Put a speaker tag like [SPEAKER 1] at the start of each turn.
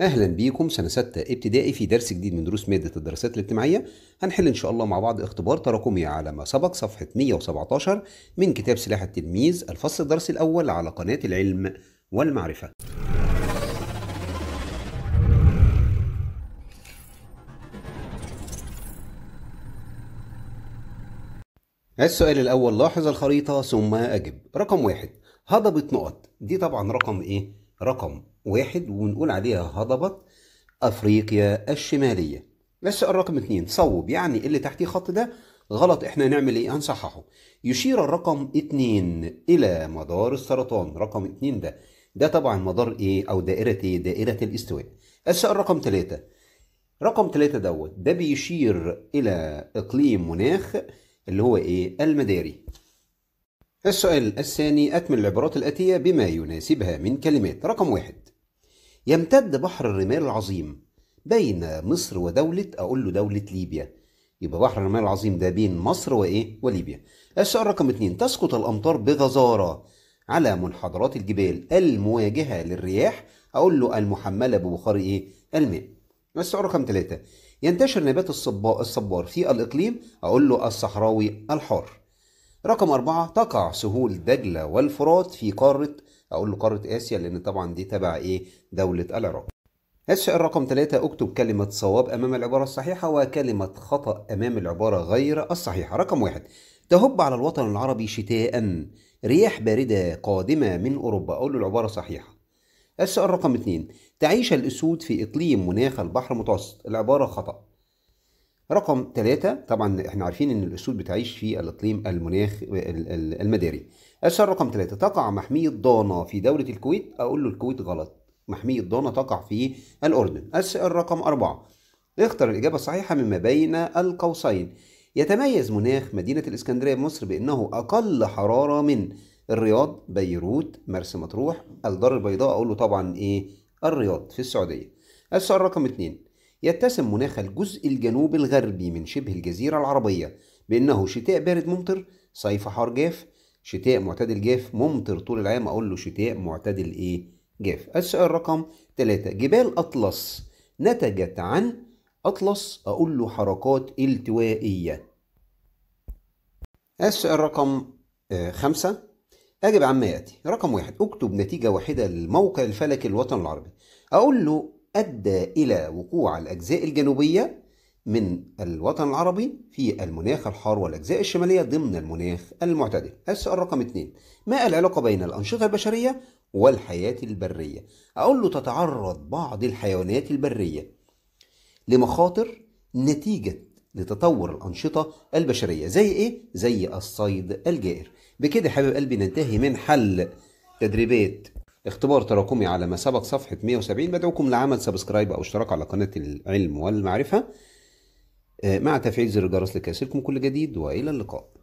[SPEAKER 1] اهلا بيكم سنه سته ابتدائي في درس جديد من دروس ماده الدراسات الاجتماعيه هنحل ان شاء الله مع بعض اختبار تراكمي على ما سبق صفحه 117 من كتاب سلاح التلميذ الفصل الدرس الاول على قناه العلم والمعرفه السؤال الاول لاحظ الخريطه ثم اجب رقم واحد هضبة نقط دي طبعا رقم ايه رقم واحد ونقول عليها هضبة أفريقيا الشمالية بس الرقم اتنين صوب يعني اللي تحتيه خط ده غلط احنا هنعمل ايه هنصححه يشير الرقم اتنين الى مدار السرطان رقم اتنين ده ده طبعا مدار ايه او دائرة ايه دائرة الاستواء السؤال رقم ثلاثة رقم ثلاثة دوت ده بيشير الى اقليم مناخ اللي هو ايه المداري السؤال الثاني أكمل العبارات الآتية بما يناسبها من كلمات رقم واحد يمتد بحر الرمال العظيم بين مصر ودولة أقول له دولة ليبيا يبقى بحر الرمال العظيم ده بين مصر وإيه وليبيا السؤال رقم اتنين تسقط الأمطار بغزارة على منحدرات الجبال المواجهة للرياح أقول له المحملة ببخار إيه الماء السؤال رقم ثلاثة ينتشر نبات الصبار في الإقليم أقول له الصحراوي الحار رقم أربعة تقع سهول دجلة والفرات في قارة أقول له قارة آسيا لأن طبعا دي تبع إيه دولة العراق السؤال رقم ثلاثة اكتب كلمة صواب أمام العبارة الصحيحة وكلمة خطأ أمام العبارة غير الصحيحة رقم واحد تهب على الوطن العربي شتاء رياح باردة قادمة من أوروبا أقول له العبارة صحيحة السؤال رقم اثنين تعيش الأسود في إقليم مناخ البحر المتوسط العبارة خطأ رقم ثلاثة طبعا احنا عارفين ان الاسود بتعيش في الاقليم المناخ المداري السؤال رقم ثلاثة تقع محمية ضانا في دولة الكويت اقول له الكويت غلط محمية ضانا تقع في الاردن السؤال رقم أربعة اختر الإجابة الصحيحة مما بين القوسين يتميز مناخ مدينة الإسكندرية بمصر بأنه أقل حرارة من الرياض بيروت مرسى مطروح الدار البيضاء أقول له طبعا إيه الرياض في السعودية السؤال رقم اثنين يتسم مناخ الجزء الجنوب الغربي من شبه الجزيرة العربية بأنه شتاء بارد ممطر صيف حار جاف شتاء معتدل جاف ممطر طول العام أقول له شتاء معتدل إيه جاف السؤال رقم 3 جبال أطلس نتجت عن أطلس أقول له حركات التوائية السؤال رقم آه، خمسة أجب عما يأتي رقم واحد أكتب نتيجة واحدة للموقع الفلكي الوطن العربي أقول له أدى إلى وقوع الأجزاء الجنوبية من الوطن العربي في المناخ الحار والأجزاء الشمالية ضمن المناخ المعتدل السؤال رقم 2 ما العلاقة بين الأنشطة البشرية والحياة البرية أقول له تتعرض بعض الحيوانات البرية لمخاطر نتيجة لتطور الأنشطة البشرية زي إيه؟ زي الصيد الجائر بكده حبيب قلبي ننتهي من حل تدريبات اختبار تراكمي على ما سبق صفحة 170 بدعوكم لعمل سبسكرايب أو اشتراك على قناة العلم والمعرفة آه، مع تفعيل زر الجرس لكي يصلكم كل جديد وإلى اللقاء